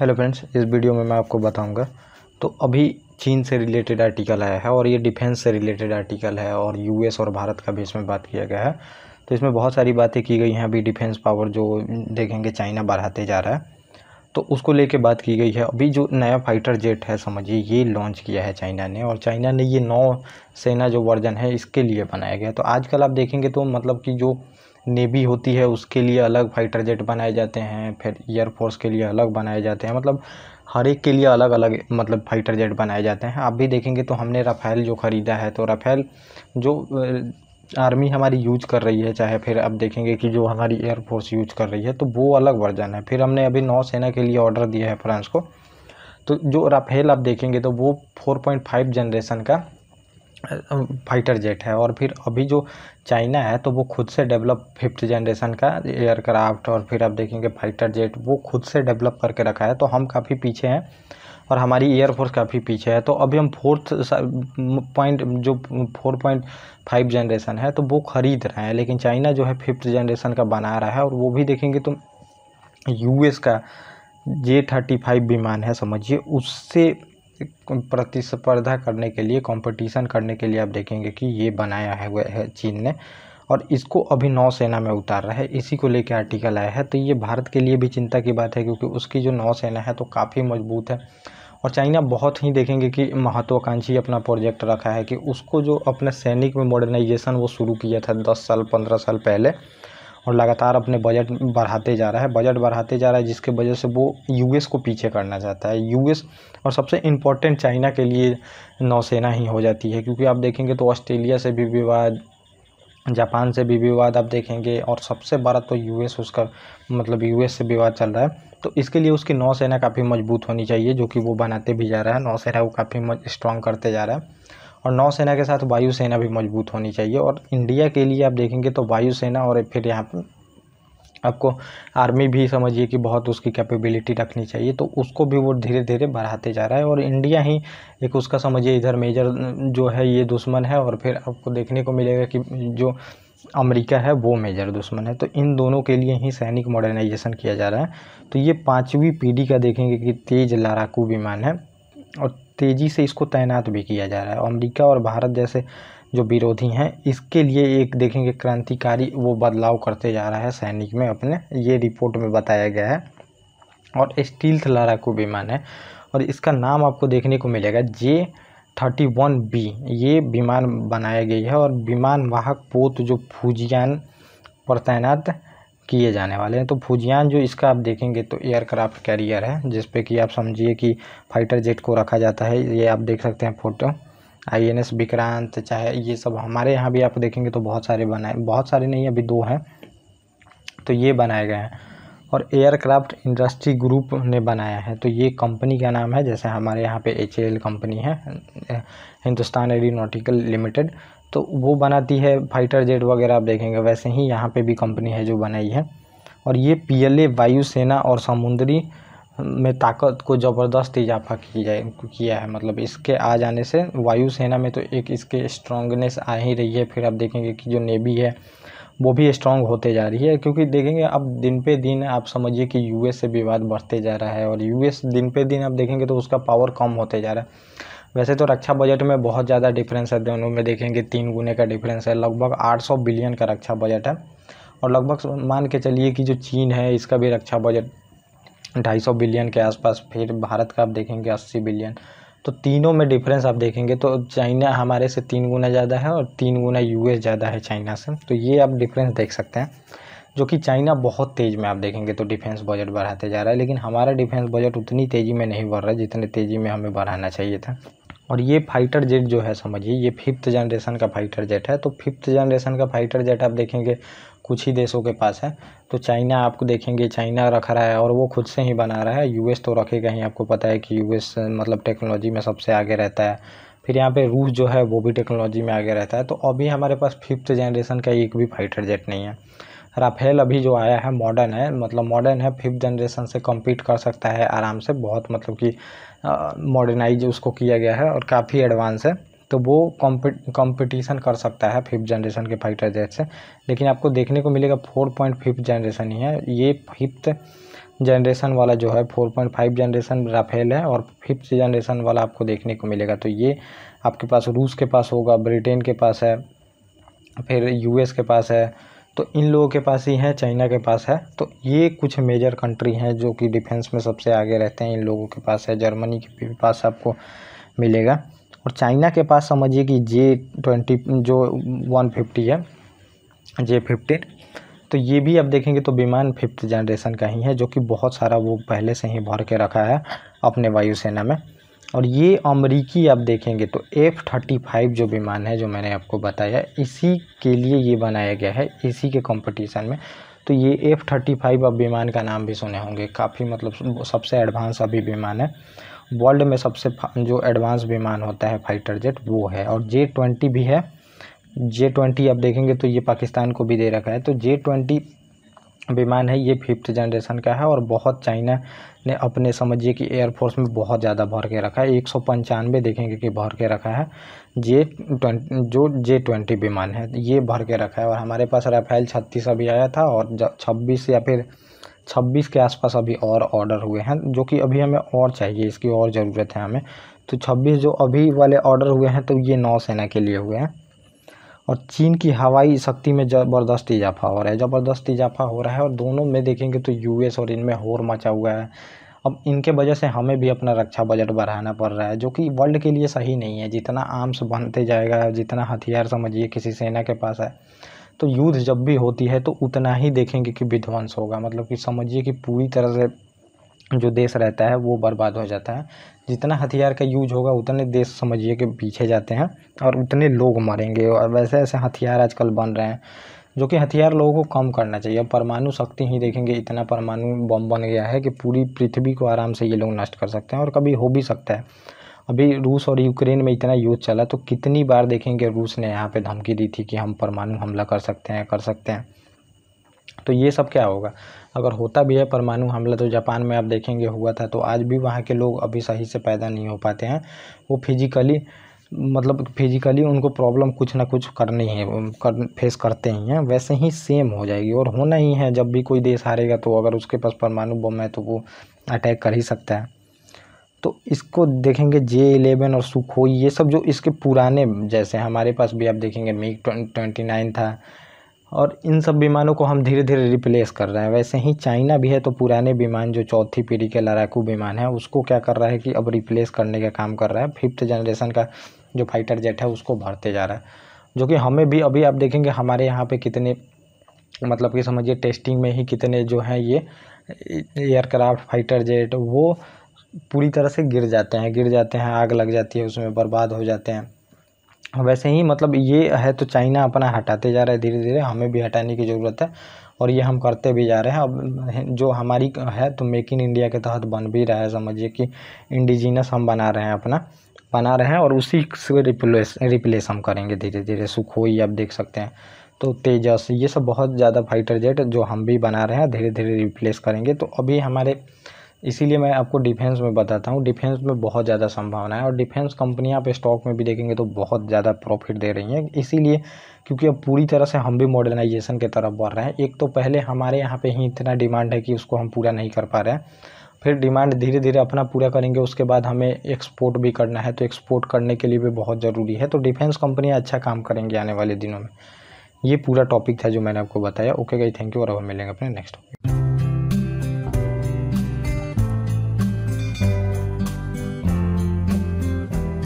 hello friends इस video में मैं आपको बताऊंगा तो अभी चीन से रिलेटेड आर्टिकल आया है और ये डिफेंस से रिलेटेड आर्टिकल है और यूएस और भारत का भी इसमें बात किया गया है तो इसमें बहुत सारी बातें की गई हैं अभी डिफेंस पावर जो देखेंगे चाइना बढ़ाते जा रहा है तो उसको लेके बात की गई है अभी जो नया फाइटर जेट है समझिए ये लॉन्च किया है चाइना ने और चाइना ने ये नौ सेना जो वर्जन है इसके लिए बनाया गया तो आजकल आप देखेंगे तो मतलब कि जो नेवी होती है उसके लिए अलग फाइटर जेट बनाए जाते हैं फिर एयरफोर्स के लिए अलग बनाए जाते हैं मतलब हर एक के लिए अलग अलग मतलब फाइटर जेट बनाए जाते हैं आप भी देखेंगे तो हमने राफेल जो ख़रीदा है तो राफेल जो आर्मी हमारी यूज कर रही है चाहे फिर आप देखेंगे कि जो हमारी एयरफोर्स यूज कर रही है तो वो अलग वर्जन है फिर हमने अभी नौसेना के लिए ऑर्डर दिया है फ्रांस को तो जो राफेल आप देखेंगे तो वो 4.5 जनरेशन का फाइटर जेट है और फिर अभी जो चाइना है तो वो खुद से डेवलप फिफ्थ जनरेशन का एयरक्राफ्ट और फिर आप देखेंगे फाइटर जेट वो खुद से डेवलप करके रखा है तो हम काफ़ी पीछे हैं और हमारी एयरफोर्स काफ़ी पीछे है तो अभी हम फोर्थ पॉइंट जो फोर पॉइंट फाइव जनरेशन है तो वो ख़रीद रहे हैं लेकिन चाइना जो है फिफ्थ जनरेशन का बना रहा है और वो भी देखेंगे तो यूएस का जे थर्टी फाइव विमान है समझिए उससे प्रतिस्पर्धा करने के लिए कंपटीशन करने के लिए आप देखेंगे कि ये बनाया है वह है चीन ने और इसको अभी नौसेना में उतार रहा है इसी को लेकर आर्टिकल आया है तो ये भारत के लिए भी चिंता की बात है क्योंकि उसकी जो नौसेना है तो काफ़ी मजबूत है और चाइना बहुत ही देखेंगे कि महत्वाकांक्षी अपना प्रोजेक्ट रखा है कि उसको जो अपने सैनिक में मॉडर्नाइजेशन वो शुरू किया था दस साल पंद्रह साल पहले और लगातार अपने बजट बढ़ाते जा रहा है बजट बढ़ाते जा रहा है जिसके वजह से वो यूएस को पीछे करना चाहता है यूएस और सबसे इम्पोर्टेंट चाइना के लिए नौसेना ही हो जाती है क्योंकि आप देखेंगे तो ऑस्ट्रेलिया से भी विवाद जापान से भी विवाद आप देखेंगे और सबसे बड़ा तो यू उसका मतलब यू से विवाद चल रहा है तो इसके लिए उसकी नौसेना काफ़ी मजबूत होनी चाहिए जो कि वो बनाते भी जा रहा है नौसेना वो काफ़ी स्ट्रॉन्ग करते जा रहा है और नौसेना के साथ वायुसेना भी मजबूत होनी चाहिए और इंडिया के लिए आप देखेंगे तो वायुसेना और फिर यहाँ पर आपको आर्मी भी समझिए कि बहुत उसकी कैपेबिलिटी रखनी चाहिए तो उसको भी वो धीरे धीरे बढ़ाते जा रहा है और इंडिया ही एक उसका समझिए इधर मेजर जो है ये दुश्मन है और फिर आपको देखने को मिलेगा कि जो अमेरिका है वो मेजर दुश्मन है तो इन दोनों के लिए ही सैनिक मॉडर्नाइजेशन किया जा रहा है तो ये पाँचवीं पीढ़ी का देखेंगे कि तेज लड़ाकू विमान है और तेज़ी से इसको तैनात भी किया जा रहा है अमेरिका और भारत जैसे जो विरोधी हैं इसके लिए एक देखेंगे क्रांतिकारी वो बदलाव करते जा रहा है सैनिक में अपने ये रिपोर्ट में बताया गया है और स्टील्थ लड़ाकू विमान है और इसका नाम आपको देखने को मिलेगा जे थर्टी वन बी ये विमान बनाया गई है और विमान वाहक पोत जो फूजियान पर तैनात किए जाने वाले हैं तो फुजियान जो इसका आप देखेंगे तो एयरक्राफ्ट कैरियर है जिस पे कि आप समझिए कि फाइटर जेट को रखा जाता है ये आप देख सकते हैं photo I N S Vikrant चाहे ये सब हमारे यहाँ भी आप देखेंगे तो बहुत सारे बनाए बहुत सारे नहीं अभी दो हैं तो ये बनाए गए हैं और एयरक्राफ्ट इंडस्ट्री ग्रुप ने बनाया है तो ये कंपनी का नाम है जैसे हमारे यहाँ पे एच कंपनी है हिंदुस्तान एरिनोटिकल लिमिटेड तो वो बनाती है फाइटर जेट वगैरह आप देखेंगे वैसे ही यहाँ पे भी कंपनी है जो बनाई है और ये पीएलए वायुसेना और समुद्री में ताकत को ज़बरदस्त इजाफा की जाए किया है मतलब इसके आ जाने से वायुसेना में तो एक इसके स्ट्रांगनेस आ ही रही है फिर आप देखेंगे कि जो नेवी है वो भी स्ट्रांग होते जा रही है क्योंकि देखेंगे अब दिन पे दिन आप समझिए कि यूएस से विवाद बढ़ते जा रहा है और यूएस दिन पे दिन आप देखेंगे तो उसका पावर कम होते जा रहा है वैसे तो रक्षा बजट में बहुत ज़्यादा डिफरेंस है दोनों में देखेंगे तीन गुने का डिफरेंस है लगभग 800 बिलियन का रक्षा बजट है और लगभग मान के चलिए कि जो चीन है इसका भी रक्षा बजट ढाई सौ बिलियन के आसपास फिर भारत का आप देखेंगे अस्सी बिलियन तो तीनों में डिफरेंस आप देखेंगे तो चाइना हमारे से तीन गुना ज़्यादा है और तीन गुना यूएस ज़्यादा है चाइना से तो ये आप डिफरेंस देख सकते हैं जो कि चाइना बहुत तेज़ में आप देखेंगे तो डिफेंस बजट बढ़ाते जा रहा है लेकिन हमारा डिफेंस बजट उतनी तेज़ी में नहीं बढ़ रहा है जितने तेज़ी में हमें बढ़ाना चाहिए था और ये फाइटर जेट जो है समझिए ये फिफ्थ जनरेशन का फाइटर जेट है तो फिफ्थ जनरेशन का फाइटर जेट आप देखेंगे कुछ ही देशों के पास है तो चाइना आपको देखेंगे चाइना रख रहा है और वो खुद से ही बना रहा है यूएस तो रखेगा ही आपको पता है कि यूएस मतलब टेक्नोलॉजी में सबसे आगे रहता है फिर यहाँ पे रूस जो है वो भी टेक्नोलॉजी में आगे रहता है तो अभी हमारे पास फिफ्थ जनरेशन का एक भी फाइटर जेट नहीं है राफेल अभी जो आया है मॉडर्न है मतलब मॉडर्न है फिफ्थ जनरेशन से कम्पीट कर सकता है आराम से बहुत मतलब कि मॉडर्नाइज उसको किया गया है और काफ़ी एडवांस है तो वो कंपटीशन कर सकता है फिफ्थ जनरेशन के फाइटर जेट से लेकिन आपको देखने को मिलेगा फोर पॉइंट फिफ्थ जनरेशन ही है ये फिफ्थ जनरेशन वाला जो है four point five generation Rafale है और फिफ्थ जनरेशन वाला आपको देखने को मिलेगा तो ये आपके पास रूस के पास होगा ब्रिटेन के पास है फिर यूएस के पास है तो इन लोगों के पास ही है चाइना के पास है तो ये कुछ मेजर कंट्री हैं जो कि डिफेंस में सबसे आगे रहते हैं इन लोगों के पास है जर्मनी के पास आपको मिलेगा और चाइना के पास समझिए कि जे ट्वेंटी जो वन फिफ्टी है जे फिफ्टीन तो ये भी आप देखेंगे तो विमान फिफ्थ जनरेशन का ही है जो कि बहुत सारा वो पहले से ही भर के रखा है अपने वायुसेना में और ये अमरीकी आप देखेंगे तो एफ़ थर्टी फाइव जो विमान है जो मैंने आपको बताया इसी के लिए ये बनाया गया है इसी के कंपटीशन में तो ये एफ़ थर्टी फाइव अब विमान का नाम भी सुने होंगे काफ़ी मतलब सबसे एडवांस अभी विमान है वर्ल्ड में सबसे जो एडवांस विमान होता है फाइटर जेट वो है और जे ट्वेंटी भी है जे ट्वेंटी आप देखेंगे तो ये पाकिस्तान को भी दे रखा है तो जे ट्वेंटी विमान है ये फिफ्थ जनरेशन का है और बहुत चाइना ने अपने समझिए कि एयरफोर्स में बहुत ज़्यादा भर के रखा है एक सौ पंचानवे देखेंगे कि भर के रखा है जे ट्वेंटी जो जे ट्वेंटी विमान है ये भर के रखा है और हमारे पास राफेल छत्तीस अभी आया था और छब्बीस या फिर छब्बीस के आसपास अभी और ऑर्डर हुए हैं जो कि अभी हमें और चाहिए इसकी और ज़रूरत है हमें तो छब्बीस जो अभी वाले ऑर्डर हुए हैं तो ये नौसेना के लिए हुए हैं और चीन की हवाई शक्ति में ज़बरदस्त इजाफा हो रहा है ज़बरदस्त इजाफा हो रहा है और दोनों में देखेंगे तो यूएस और इनमें होर मचा हुआ है अब इनके वजह से हमें भी अपना रक्षा बजट बढ़ाना पड़ रहा है जो कि वर्ल्ड के लिए सही नहीं है जितना आर्म्स बनते जाएगा जितना हथियार समझिए किसी सेना के पास है तो युद्ध जब भी होती है तो उतना ही देखेंगे कि विध्वंस होगा मतलब कि समझिए कि पूरी तरह से जो देश रहता है वो बर्बाद हो जाता है जितना हथियार का यूज होगा उतने देश समझिए कि पीछे जाते हैं और उतने लोग मरेंगे और वैसे ऐसे हथियार आजकल बन रहे हैं जो कि हथियार लोगों को कम करना चाहिए परमाणु शक्ति ही देखेंगे इतना परमाणु बम बन गया है कि पूरी पृथ्वी को आराम से ये लोग नष्ट कर सकते हैं और कभी हो भी सकता है अभी रूस और यूक्रेन में इतना युद्ध चला तो कितनी बार देखेंगे रूस ने यहाँ पे धमकी दी थी कि हम परमाणु हमला कर सकते हैं कर सकते हैं तो ये सब क्या होगा अगर होता भी है परमाणु हमला तो जापान में आप देखेंगे हुआ था तो आज भी वहाँ के लोग अभी सही से पैदा नहीं हो पाते हैं वो फिजिकली मतलब फिजिकली उनको प्रॉब्लम कुछ ना कुछ करनी है कर फेस करते ही हैं वैसे ही सेम हो जाएगी और होना ही है जब भी कोई देश हारेगा तो अगर उसके पास परमाणु बम है तो वो अटैक कर ही सकता है तो इसको देखेंगे जे इलेवन और सुखोई ये सब जो इसके पुराने जैसे हमारे पास भी आप देखेंगे मिग ट्वेंटी नाइन था और इन सब विमानों को हम धीरे धीरे रिप्लेस कर रहे हैं वैसे ही चाइना भी है तो पुराने विमान जो चौथी पीढ़ी के लड़ाकू विमान है उसको क्या कर रहा है कि अब रिप्लेस करने का काम कर रहा है फिफ्थ जनरेशन का जो फाइटर जेट है उसको भरते जा रहा है जो कि हमें भी अभी आप देखेंगे हमारे यहाँ पर कितने मतलब कि समझिए टेस्टिंग में ही कितने जो हैं ये एयरक्राफ्ट फाइटर जेट वो पूरी तरह से गिर जाते हैं गिर जाते हैं आग लग जाती है उसमें बर्बाद हो जाते हैं वैसे ही मतलब ये है तो चाइना अपना हटाते जा रहा है धीरे धीरे हमें भी हटाने की ज़रूरत है और ये हम करते भी जा रहे हैं अब जो हमारी है तो मेक इन इंडिया के तहत बन भी रहा है समझिए कि इंडिजिनस हम बना रहे हैं अपना बना रहे हैं और उसी से रिप्लेस रिप्लेस हम करेंगे धीरे धीरे सुखोई आप देख सकते हैं तो तेजस ये सब बहुत ज़्यादा फाइटर जेट जो हम भी बना रहे हैं धीरे धीरे रिप्लेस करेंगे तो अभी हमारे इसीलिए मैं आपको डिफेंस में बताता हूँ डिफेंस में बहुत ज़्यादा संभावना है और डिफेंस कंपनी आप स्टॉक में भी देखेंगे तो बहुत ज़्यादा प्रॉफिट दे रही हैं इसीलिए क्योंकि अब पूरी तरह से हम भी मॉडर्नाइजेशन की तरफ बढ़ रहे हैं एक तो पहले हमारे यहाँ पे ही इतना डिमांड है कि उसको हम पूरा नहीं कर पा रहे हैं फिर डिमांड धीरे धीरे अपना पूरा करेंगे उसके बाद हमें एक्सपोर्ट भी करना है तो एक्सपोर्ट करने के लिए भी बहुत ज़रूरी है तो डिफेंस कंपनियाँ अच्छा काम करेंगी आने वाले दिनों में ये पूरा टॉपिक था जो मैंने आपको बताया ओके गई थैंक यू और अब हम मिलेंगे अपने नेक्स्ट टॉपिक